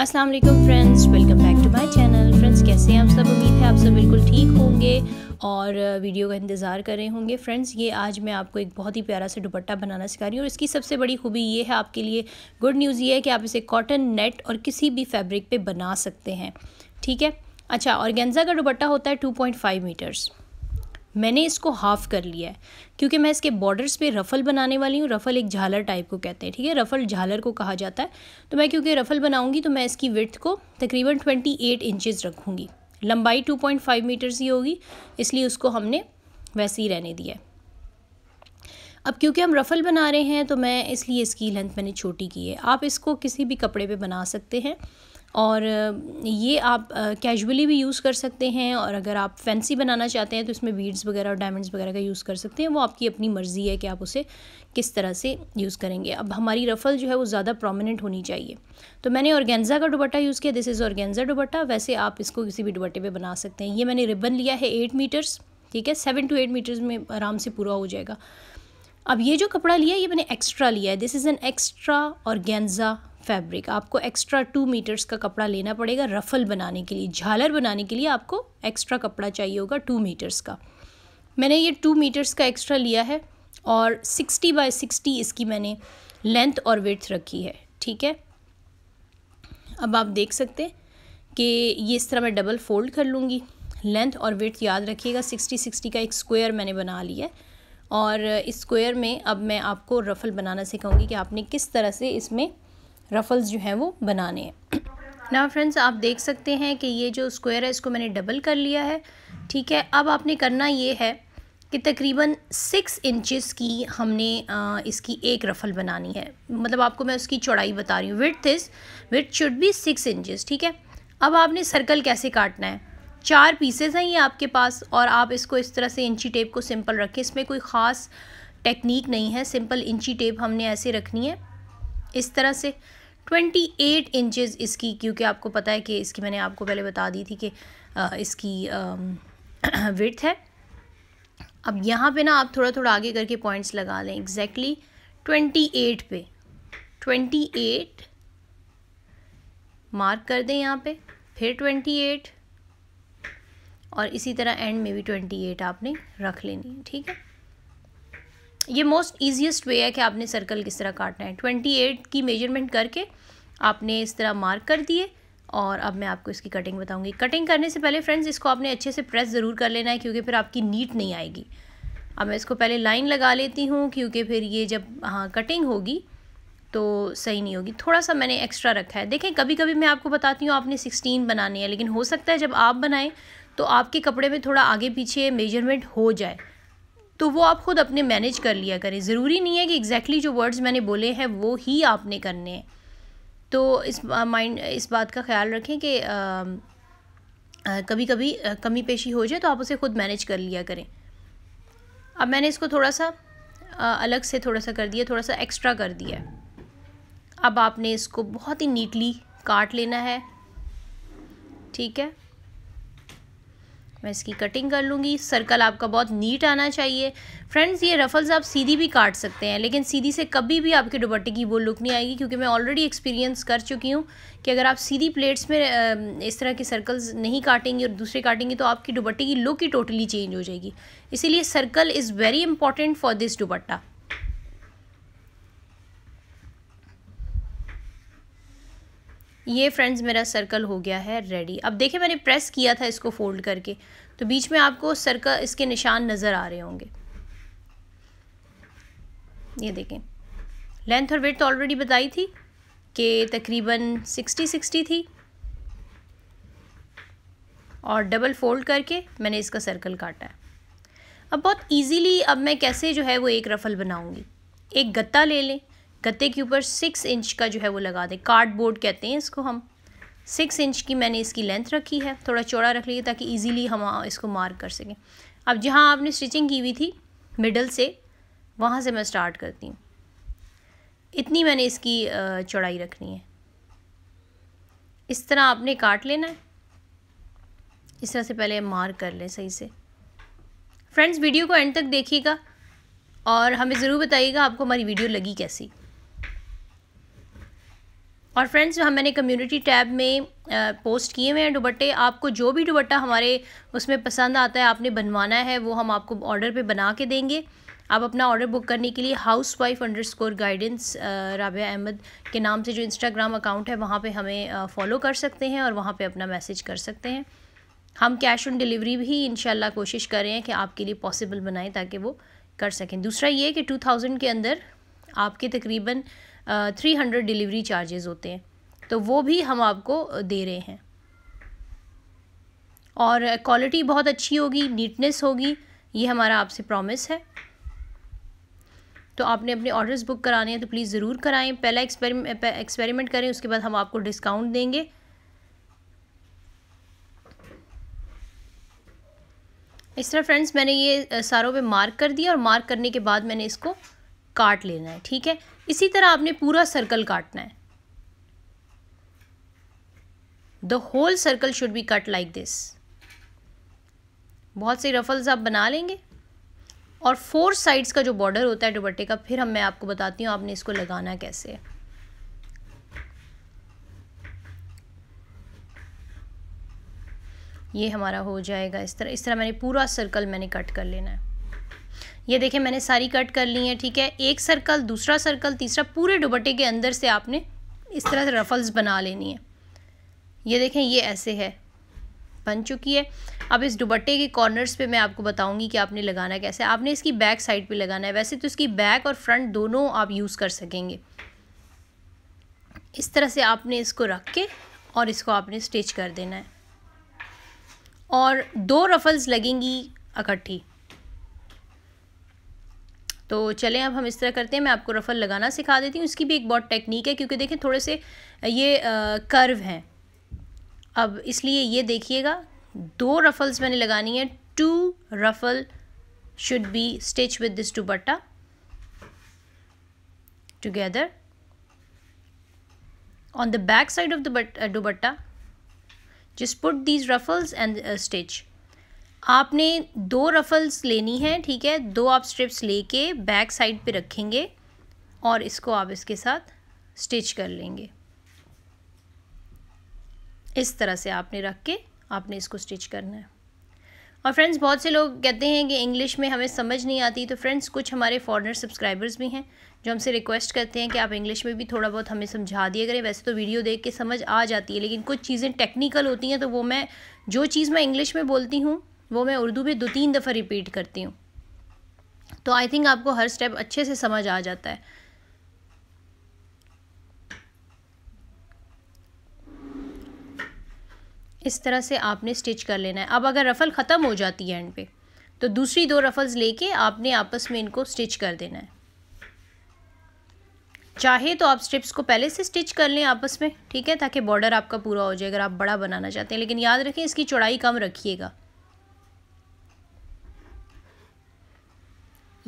Aslam friends welcome back to my channel friends कैसे हैं आप सब उम्मीद है आप सब बिल्कुल ठीक होंगे और वीडियो का इंतज़ार कर रहे होंगे फ्रेंड्स ये आज मैं आपको एक बहुत ही प्यारा सा दुपट्टा बनाना सिखा रही हूँ और इसकी सबसे बड़ी खूबी ये है आपके लिए गुड न्यूज़ ये है कि आप इसे कॉटन नेट और किसी भी फैब्रिक पर बना सकते हैं ठीक है अच्छा और गेंजा का दुपट्टा होता है टू पॉइंट मीटर्स मैंने इसको हाफ कर लिया है क्योंकि मैं इसके बॉर्डर्स पे रफल बनाने वाली हूँ रफल एक झालर टाइप को कहते हैं ठीक है रफल झालर को कहा जाता है तो मैं क्योंकि रफल बनाऊँगी तो मैं इसकी विर्थ को तकरीबन ट्वेंटी एट इंचज़ रखूँगी लंबाई टू पॉइंट फाइव मीटर्स ही होगी इसलिए उसको हमने वैसे ही रहने दिया है अब क्योंकि हम रफ़ल बना रहे हैं तो मैं इसलिए इसकी लेंथ मैंने छोटी की है आप इसको किसी भी कपड़े पर बना सकते हैं और ये आप कैजुअली भी यूज़ कर सकते हैं और अगर आप फैंसी बनाना चाहते हैं तो इसमें बीड्स वगैरह और डायमंड्स वगैरह का यूज़ कर सकते हैं वो आपकी अपनी मर्ज़ी है कि आप उसे किस तरह से यूज़ करेंगे अब हमारी रफ़ल जो है वो ज़्यादा प्रोमिनेंट होनी चाहिए तो मैंने औरगेंजा का दुबट्टा यूज़ किया दिस इज़ औरगेंजा दुबट्टा वैसे आप इसको किसी भी दुबट्टे पर बना सकते हैं ये मैंने रिबन लिया है एट मीटर्स ठीक है सेवन टू एट मीटर्स में आराम से पूरा हो जाएगा अब ये जो कपड़ा लिया ये मैंने एक्स्ट्रा लिया है this is an extra organza fabric आपको एक्स्ट्रा टू मीटर्स का कपड़ा लेना पड़ेगा रफल बनाने के लिए झालर बनाने के लिए आपको एक्स्ट्रा कपड़ा चाहिए होगा टू मीटर्स का मैंने ये टू मीटर्स का एक्स्ट्रा लिया है और सिक्सटी बाय सिक्सटी इसकी मैंने लेंथ और विथ रखी है ठीक है अब आप देख सकते हैं कि ये इस तरह मैं डबल फोल्ड कर लूँगी लेंथ और वेट याद रखिएगा सिक्सटी सिक्सटी का एक स्क्वायर मैंने बना लिया है और इस स्क्वायर में अब मैं आपको रफल बनाना सिखाऊंगी कि आपने किस तरह से इसमें रफ़ल्स जो हैं वो बनाने हैं ना फ्रेंड्स आप देख सकते हैं कि ये जो स्क्वायर है इसको मैंने डबल कर लिया है ठीक है अब आपने करना ये है कि तकरीबन सिक्स इंचेस की हमने आ, इसकी एक रफ़ल बनानी है मतलब आपको मैं उसकी चौड़ाई बता रही हूँ width is width should be six inches ठीक है अब आपने सर्कल कैसे काटना है चार पीसेस हैं ये आपके पास और आप इसको इस तरह से इंची टेप को सिंपल रखें इसमें कोई ख़ास टेक्निक नहीं है सिंपल इंची टेप हमने ऐसे रखनी है इस तरह से ट्वेंटी एट इंचज़ इसकी क्योंकि आपको पता है कि इसकी मैंने आपको पहले बता दी थी कि इसकी विथ है अब यहाँ पे ना आप थोड़ा थोड़ा आगे करके पॉइंट्स लगा लें एग्जैक्टली ट्वेंटी एट पे ट्वेंटी एट मार्क कर दें यहाँ पे फिर ट्वेंटी एट और इसी तरह एंड में भी ट्वेंटी एट आपने रख लेनी है ठीक है ये मोस्ट ईजिएस्ट वे है कि आपने सर्कल किस तरह काटना है ट्वेंटी एट की मेजरमेंट करके आपने इस तरह मार्क कर दिए और अब मैं आपको इसकी कटिंग बताऊंगी कटिंग करने से पहले फ्रेंड्स इसको आपने अच्छे से प्रेस ज़रूर कर लेना है क्योंकि फिर आपकी नीट नहीं आएगी अब मैं इसको पहले लाइन लगा लेती हूँ क्योंकि फिर ये जब हाँ कटिंग होगी तो सही नहीं होगी थोड़ा सा मैंने एक्स्ट्रा रखा है देखें कभी कभी मैं आपको बताती हूँ आपने सिक्सटीन बनानी है लेकिन हो सकता है जब आप बनाएँ तो आपके कपड़े में थोड़ा आगे पीछे मेजरमेंट हो जाए तो वो आप ख़ुद अपने मैनेज कर लिया करें ज़रूरी नहीं है कि एग्जैक्टली exactly जो वर्ड्स मैंने बोले हैं वो ही आपने करने हैं तो इस माइंड इस बात का ख्याल रखें कि कभी कभी कमी पेशी हो जाए तो आप उसे ख़ुद मैनेज कर लिया करें अब मैंने इसको थोड़ा सा आ, अलग से थोड़ा सा कर दिया थोड़ा सा एक्स्ट्रा कर दिया अब आपने इसको बहुत ही नीटली काट लेना है ठीक है मैं इसकी कटिंग कर लूँगी सर्कल आपका बहुत नीट आना चाहिए फ्रेंड्स ये रफल्स आप सीधी भी काट सकते हैं लेकिन सीधी से कभी भी आपके दुपट्टे की वो लुक नहीं आएगी क्योंकि मैं ऑलरेडी एक्सपीरियंस कर चुकी हूँ कि अगर आप सीधी प्लेट्स में इस तरह के सर्कल्स नहीं काटेंगी और दूसरे काटेंगे तो आपकी दुपट्टे की लुक ही टोटली चेंज हो जाएगी इसीलिए circle is very important for this dupatta ये फ्रेंड्स मेरा सर्कल हो गया है रेडी अब देखिए मैंने प्रेस किया था इसको फोल्ड करके तो बीच में आपको सर्कल इसके निशान नज़र आ रहे होंगे ये देखें लेंथ और वेट तो ऑलरेडी बताई थी कि तकरीबन सिक्सटी सिक्सटी थी और डबल फोल्ड करके मैंने इसका सर्कल काटा है अब बहुत इजीली अब मैं कैसे जो है वो एक रफ़ल बनाऊंगी एक गत्ता ले लें गत्ते के ऊपर सिक्स इंच का जो है वो लगा दें कार्डबोर्ड कहते हैं इसको हम सिक्स इंच की मैंने इसकी लेंथ रखी है थोड़ा चौड़ा रख लीजिए ताकि ईजीली हम इसको मार्क कर सकें अब जहाँ आपने स्टिचिंग की हुई थी मिडल से वहाँ से मैं स्टार्ट करती हूँ इतनी मैंने इसकी चौड़ाई रखनी है इस तरह आपने काट लेना है इस तरह से पहले मार्क कर लें सही से फ्रेंड्स वीडियो को एंड तक देखिएगा और हमें ज़रूर बताइएगा आपको हमारी वीडियो लगी कैसी और फ्रेंड्स हम मैंने कम्युनिटी टैब में पोस्ट किए हुए हैं दुबट्टे आपको जो भी दुबट्टा हमारे उसमें पसंद आता है आपने बनवाना है वो हम आपको ऑर्डर पे बना के देंगे आप अपना ऑर्डर बुक करने के लिए housewife underscore guidance Rabia Ahmad के नाम से जो इंस्टाग्राम अकाउंट है वहाँ पर हमें फॉलो कर सकते हैं और वहाँ पर अपना मैसेज कर सकते हैं हम कैश ऑन डिलीवरी भी इन कोशिश कर रहे हैं कि आपके लिए पॉसिबल बनाएं ताकि वो कर सकें दूसरा ये कि टू के अंदर आपके तकरीबन थ्री हंड्रेड डिलीवरी चार्जेस होते हैं तो वो भी हम आपको दे रहे हैं और क्वालिटी बहुत अच्छी होगी नीटनेस होगी ये हमारा आपसे प्रॉमिस है तो आपने अपने ऑर्डर्स बुक कराने हैं तो प्लीज़ ज़रूर कराएं पहला एक्सपेरिमेंट एक्सपेरिमेंट करें उसके बाद हम आपको डिस्काउंट देंगे इस तरह फ्रेंड्स मैंने ये सारों पे मार्क कर दिया और मार्क करने के बाद मैंने इसको काट लेना है ठीक है इसी तरह आपने पूरा सर्कल काटना है the whole circle should be cut like this बहुत से रफल्स आप बना लेंगे और फोर साइड्स का जो बॉर्डर होता है दुपट्टे का फिर हम मैं आपको बताती हूँ आपने इसको लगाना कैसे है ये हमारा हो जाएगा इस तरह इस तरह मैंने पूरा सर्कल मैंने कट कर लेना है ये देखें मैंने सारी कट कर ली है ठीक है एक सर्कल दूसरा सर्कल तीसरा पूरे दुपट्टे के अंदर से आपने इस तरह से रफल्स बना लेनी है ये देखें ये ऐसे है बन चुकी है अब इस दुपट्टे के कॉर्नर्स पे मैं आपको बताऊंगी कि आपने लगाना कैसे आपने इसकी बैक साइड पे लगाना है वैसे तो इसकी बैक और फ्रंट दोनों आप यूज़ कर सकेंगे इस तरह से आपने इसको रख के और इसको आपने स्टिच कर देना है और दो रफल्स लगेंगी इकट्ठी तो चलें अब हम इस तरह करते हैं मैं आपको रफ़ल लगाना सिखा देती हूँ इसकी भी एक बहुत टेक्निक है क्योंकि देखें थोड़े से ये कर्व हैं अब इसलिए ये देखिएगा दो रफ़ल्स मैंने लगानी है two ruffle should be stitch with this dupatta together on the back side of the dupatta just put these ruffles and stitch आपने दो रफ़ल्स लेनी है ठीक है दो आप स्ट्रिप्स लेके बैक साइड पे रखेंगे और इसको आप इसके साथ स्टिच कर लेंगे इस तरह से आपने रख के आपने इसको स्टिच करना है और फ्रेंड्स बहुत से लोग कहते हैं कि इंग्लिश में हमें समझ नहीं आती तो फ्रेंड्स कुछ हमारे फॉरनर सब्सक्राइबर्स भी हैं जो हमसे रिक्वेस्ट करते हैं कि आप इंग्लिश में भी थोड़ा बहुत हमें समझा दिया करें वैसे तो वीडियो देख के समझ आ जाती है लेकिन कुछ चीज़ें टेक्निकल होती हैं तो वो मैं जो चीज़ मैं इंग्लिश में बोलती हूँ वो मैं उर्दू में दो तीन दफ़ा रिपीट करती हूँ तो आई थिंक आपको हर स्टेप अच्छे से समझ आ जाता है इस तरह से आपने स्टिच कर लेना है अब अगर रफ़ल ख़त्म हो जाती है एंड पे तो दूसरी दो रफ़ल्स लेके आपने आपस में इनको स्टिच कर देना है चाहे तो आप स्ट्रिप्स को पहले से स्टिच कर लें आपस में ठीक है ताकि बॉर्डर आपका पूरा हो जाए अगर आप बड़ा बनाना चाहते हैं लेकिन याद रखें इसकी चौड़ाई कम रखिएगा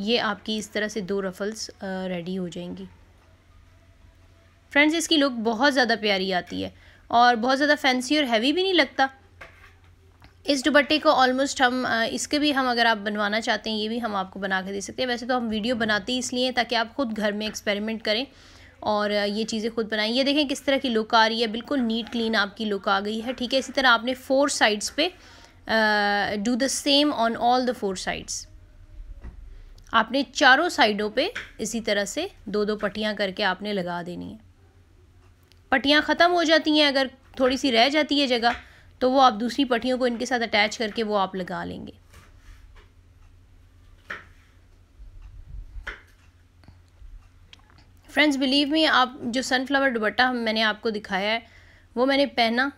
ये आपकी इस तरह से दो रफ़ल्स रेडी हो जाएंगी फ्रेंड्स इसकी लुक बहुत ज़्यादा प्यारी आती है और बहुत ज़्यादा फैंसी और हैवी भी नहीं लगता इस दुपट्टे को ऑलमोस्ट हम इसके भी हम अगर आप बनवाना चाहते हैं ये भी हम आपको बना के दे सकते हैं वैसे तो हम वीडियो बनाते ही इसलिए ताकि आप ख़ुद घर में एक्सपेरिमेंट करें और ये चीज़ें खुद बनाएं ये देखें किस तरह की लुक आ रही है बिल्कुल नीट क्लीन आपकी लुक आ गई है ठीक है इसी तरह आपने फ़ोर साइड्स पे do the same on all the four sides आपने चारों साइडों पे इसी तरह से दो दो पट्टियाँ करके आपने लगा देनी है पट्टियाँ ख़त्म हो जाती हैं अगर थोड़ी सी रह जाती है जगह तो वो आप दूसरी पट्टियों को इनके साथ अटैच करके वो आप लगा लेंगे फ्रेंड्स बिलीव मी आप जो सनफ्लावर दुबट्टा मैंने आपको दिखाया है वो मैंने पहना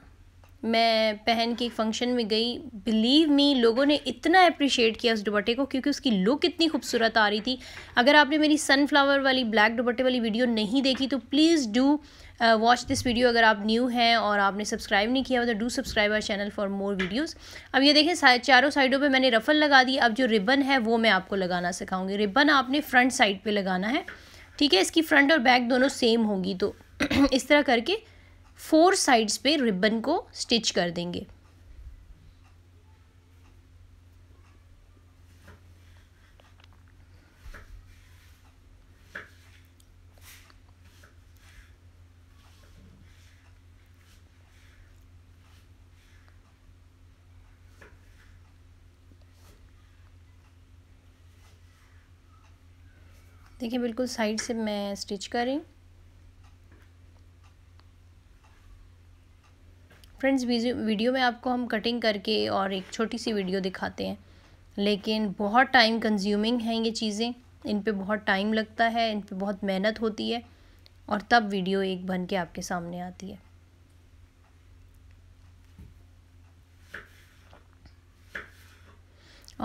मैं पहन के एक फंक्शन में गई बिलीव मी लोगों ने इतना अप्रिशिएट किया उस दुबट्टे को क्योंकि उसकी लुक इतनी खूबसूरत आ रही थी अगर आपने मेरी सनफ्लावर वाली ब्लैक दुपट्टे वाली वीडियो नहीं देखी तो please do watch this video अगर आप न्यू हैं और आपने सब्सक्राइब नहीं किया तो do subscribe our channel for more videos अब ये देखें चारों साइडों पर मैंने रफल लगा दी अब जो रिबन है वो मैं आपको लगाना सिखाऊंगी रिबन आपने फ्रंट साइड पर लगाना है ठीक है इसकी फ्रंट और बैक दोनों सेम होगी तो इस तरह करके फोर साइड्स पे रिबन को स्टिच कर देंगे देखिए बिल्कुल साइड से मैं स्टिच करें फ्रेंड्स वीडियो में आपको हम कटिंग करके और एक छोटी सी वीडियो दिखाते हैं लेकिन बहुत टाइम कंज्यूमिंग हैं ये चीज़ें इन पर बहुत टाइम लगता है इन पर बहुत मेहनत होती है और तब वीडियो एक बन के आपके सामने आती है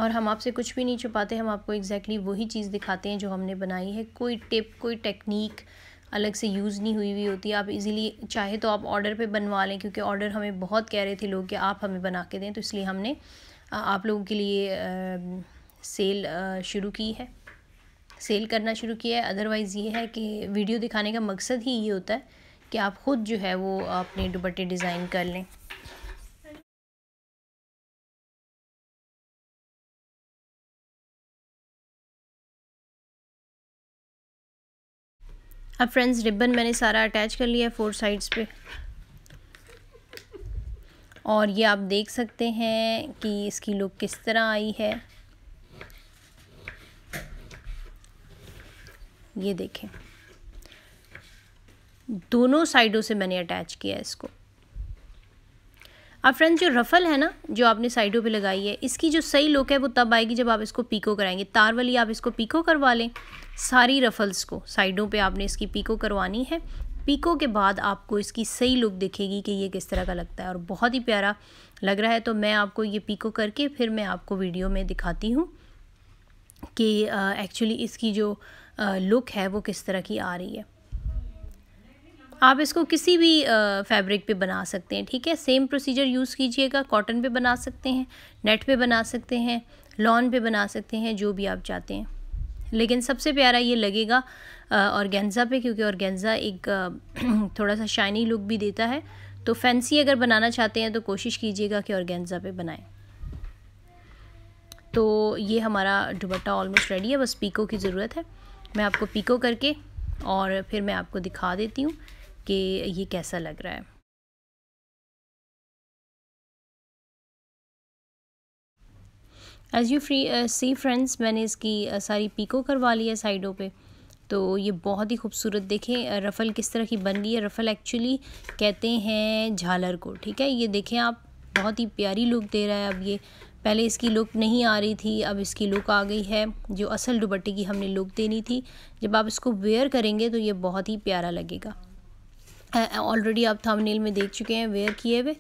और हम आपसे कुछ भी नहीं छुपाते हम आपको एग्जैक्टली exactly वही चीज़ दिखाते हैं जो हमने बनाई है कोई टिप कोई टेक्निक अलग से यूज़ नहीं हुई हुई होती आप इजीली चाहे तो आप ऑर्डर पे बनवा लें क्योंकि ऑर्डर हमें बहुत कह रहे थे लोग कि आप हमें बना के दें तो इसलिए हमने आप लोगों के लिए आ, सेल शुरू की है सेल करना शुरू किया है अदरवाइज़ ये है कि वीडियो दिखाने का मकसद ही ये होता है कि आप ख़ुद जो है वो अपने दुपट्टे डिज़ाइन कर लें अब फ्रेंड्स रिबन मैंने सारा अटैच कर लिया है फोर साइड्स पे और ये आप देख सकते हैं कि इसकी लुक किस तरह आई है ये देखें दोनों साइडों से मैंने अटैच किया है इसको अब फ्रेंड्स जो रफल है ना जो आपने साइडों पे लगाई है इसकी जो सही लुक है वो तब आएगी जब आप इसको पीको कराएंगे तार वाली आप इसको पीको करवा लें सारी रफल्स को साइडों पे आपने इसकी पीको करवानी है पीको के बाद आपको इसकी सही लुक दिखेगी कि ये किस तरह का लगता है और बहुत ही प्यारा लग रहा है तो मैं आपको ये पीको करके फिर मैं आपको वीडियो में दिखाती हूँ कि एक्चुअली इसकी जो लुक है वो किस तरह की आ रही है आप इसको किसी भी फैब्रिक पे बना सकते हैं ठीक है सेम प्रोसीजर यूज़ कीजिएगा कॉटन पे बना सकते हैं नेट पे बना सकते हैं लॉन पे बना सकते हैं जो भी आप चाहते हैं लेकिन सबसे प्यारा ये लगेगा औरगेंजा पे क्योंकि औरगेंजा एक थोड़ा सा शाइनी लुक भी देता है तो फैंसी अगर बनाना चाहते हैं तो कोशिश कीजिएगा कि औरगेंजा पे बनाएं तो ये हमारा दुबट्टा ऑलमोस्ट रेडी है बस पीको की ज़रूरत है मैं आपको पीको करके और फिर मैं आपको दिखा देती हूँ कि ये कैसा लग रहा है as you free see friends मैंने इसकी uh, सारी पीको करवा ली है साइडों पे तो ये बहुत ही खूबसूरत देखें uh, रफ़ल किस तरह की बन रही है रफ़ल एक्चुअली कहते हैं झालर को ठीक है ये देखें आप बहुत ही प्यारी लुक दे रहा है अब ये पहले इसकी लुक नहीं आ रही थी अब इसकी लुक आ गई है जो असल दुपट्टे की हमने लुक देनी थी जब आप इसको वेयर करेंगे तो ये बहुत ही प्यारा लगेगा ऑलरेडी आप थंबनेल में देख चुके हैं वेयर किए हुए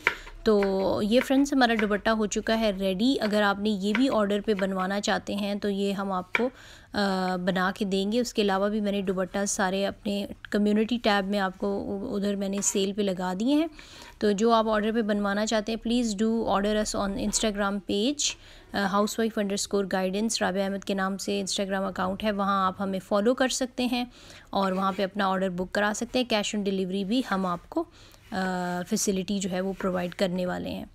तो ये फ्रेंड्स हमारा दुपट्टा हो चुका है रेडी अगर आपने ये भी ऑर्डर पे बनवाना चाहते हैं तो ये हम आपको बना के देंगे उसके अलावा भी मैंने दुपट्टा सारे अपने कम्युनिटी टैब में आपको उधर मैंने सेल पे लगा दिए हैं तो जो आप ऑर्डर पे बनवाना चाहते हैं please do order us on Instagram page housewife underscore guidance Rabia Ahmad के नाम से इंस्टाग्राम अकाउंट है वहाँ आप हमें फॉलो कर सकते हैं और वहाँ पे अपना ऑर्डर बुक करा सकते हैं कैश ऑन डिलीवरी भी हम आपको फैसिलिटी जो है वो प्रोवाइड करने वाले हैं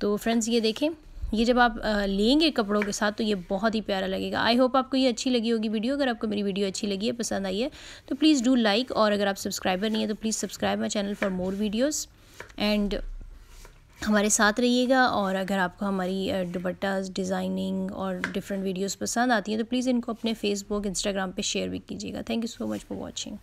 तो फ्रेंड्स ये देखें ये जब आप लेंगे कपड़ों के साथ तो ये बहुत ही प्यारा लगेगा आई होप आपको ये अच्छी लगी होगी वीडियो अगर आपको मेरी वीडियो अच्छी लगी है पसंद आई है तो प्लीज़ डू लाइक और अगर आप सब्सक्राइबर नहीं है तो please subscribe my channel for more videos and हमारे साथ रहिएगा और अगर आपको हमारी दुपट्टा डिज़ाइनिंग और डिफरेंट वीडियोस पसंद आती हैं तो प्लीज़ इनको अपने फेसबुक इंस्टाग्राम पे शेयर भी कीजिएगा thank you so much for watching